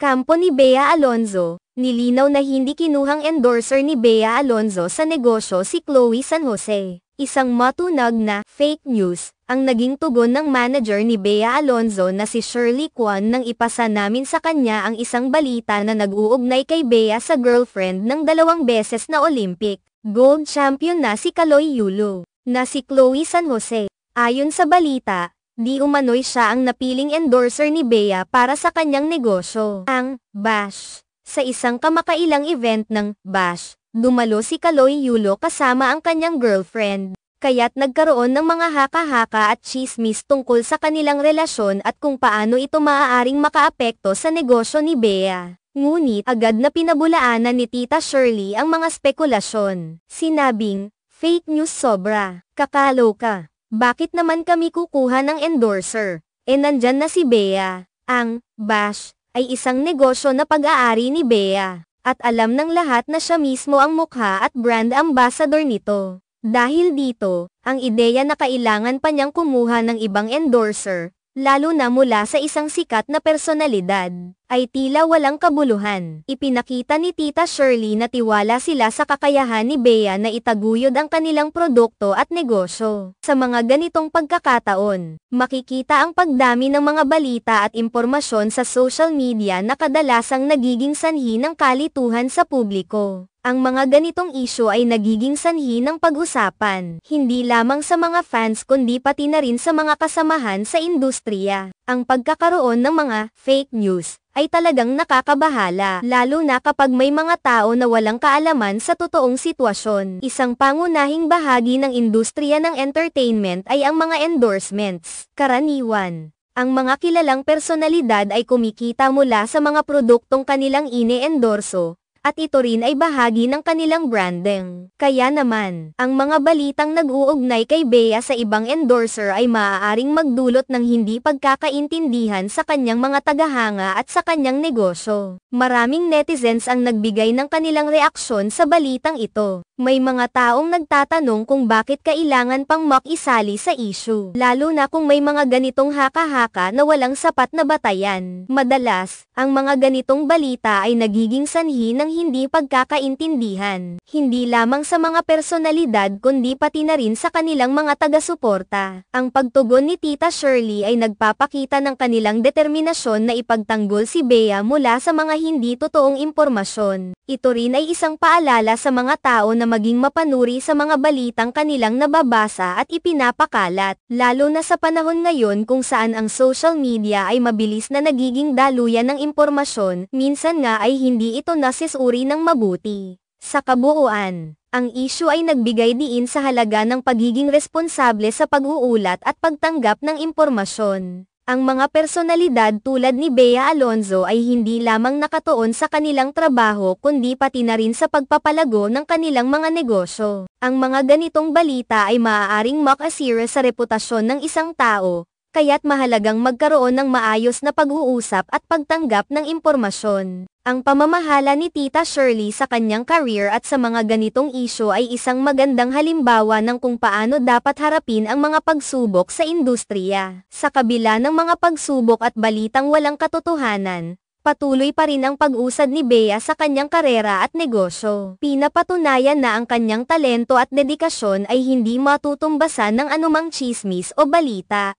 Kampo ni Bea Alonzo, nilinaw na hindi kinuhang endorser ni Bea Alonzo sa negosyo si Chloe San Jose. Isang matunag na fake news ang naging tugon ng manager ni Bea Alonzo na si Shirley Kwan nang ipasa namin sa kanya ang isang balita na nag-uugnay kay Bea sa girlfriend ng dalawang beses na Olympic gold champion na si Kaloy Yulo, na si Chloe San Jose. Ayon sa balita, di umano'y siya ang napiling endorser ni Bea para sa kanyang negosyo. Ang Bash Sa isang kamakailang event ng Bash, dumalo si Kaloy Yulo kasama ang kanyang girlfriend. Kaya't nagkaroon ng mga haka-haka at chismis tungkol sa kanilang relasyon at kung paano ito maaaring makaapekto sa negosyo ni Bea. Ngunit agad na pinabulaanan ni Tita Shirley ang mga spekulasyon. Sinabing, fake news sobra, kakaloka. Bakit naman kami kukuha ng endorser? E nandyan na si Bea. Ang, Bash, ay isang negosyo na pag-aari ni Bea. At alam ng lahat na siya mismo ang mukha at brand ambassador nito. Dahil dito, ang ideya na kailangan pa niyang kumuha ng ibang endorser, lalo na mula sa isang sikat na personalidad, ay tila walang kabuluhan. Ipinakita ni Tita Shirley na tiwala sila sa kakayahan ni Bea na itaguyod ang kanilang produkto at negosyo. Sa mga ganitong pagkakataon, makikita ang pagdami ng mga balita at impormasyon sa social media na kadalasang nagiging sanhi ng kalituhan sa publiko. Ang mga ganitong isyo ay nagiging sanhi ng pag-usapan, hindi lamang sa mga fans kundi pati na rin sa mga kasamahan sa industriya. Ang pagkakaroon ng mga fake news ay talagang nakakabahala, lalo na kapag may mga tao na walang kaalaman sa totoong sitwasyon. Isang pangunahing bahagi ng industriya ng entertainment ay ang mga endorsements. Karaniwan, ang mga kilalang personalidad ay kumikita mula sa mga produktong kanilang ine-endorso, at ito rin ay bahagi ng kanilang branding. Kaya naman, ang mga balitang nag-uugnay kay Bea sa ibang endorser ay maaaring magdulot ng hindi pagkakaintindihan sa kanyang mga tagahanga at sa kanyang negosyo. Maraming netizens ang nagbigay ng kanilang reaksyon sa balitang ito. May mga taong nagtatanong kung bakit kailangan pang makisali sa issue, lalo na kung may mga ganitong haka-haka na walang sapat na batayan. Madalas, ang mga ganitong balita ay nagiging sanhi ng hindi pagkakaintindihan, hindi lamang sa mga personalidad kundi pati na rin sa kanilang mga taga-suporta. Ang pagtugon ni Tita Shirley ay nagpapakita ng kanilang determinasyon na ipagtanggol si Bea mula sa mga hindi totoong impormasyon. Ito rin ay isang paalala sa mga tao na maging mapanuri sa mga balitang kanilang nababasa at ipinapakalat, lalo na sa panahon ngayon kung saan ang social media ay mabilis na nagiging daluyan ng impormasyon, minsan nga ay hindi ito nasisuri ng mabuti. Sa kabuuan, ang isyu ay nagbigay diin sa halaga ng pagiging responsable sa pag-uulat at pagtanggap ng impormasyon. Ang mga personalidad tulad ni Bea Alonzo ay hindi lamang nakatuon sa kanilang trabaho kundi pati na rin sa pagpapalago ng kanilang mga negosyo. Ang mga ganitong balita ay maaaring makasira sa reputasyon ng isang tao, kaya't mahalagang magkaroon ng maayos na pag-uusap at pagtanggap ng impormasyon. Ang pamamahala ni Tita Shirley sa kanyang career at sa mga ganitong isyo ay isang magandang halimbawa ng kung paano dapat harapin ang mga pagsubok sa industriya. Sa kabila ng mga pagsubok at balitang walang katotohanan, patuloy pa rin ang pag-usad ni Bea sa kanyang karera at negosyo. Pinapatunayan na ang kanyang talento at dedikasyon ay hindi matutumbasan ng anumang chismis o balita.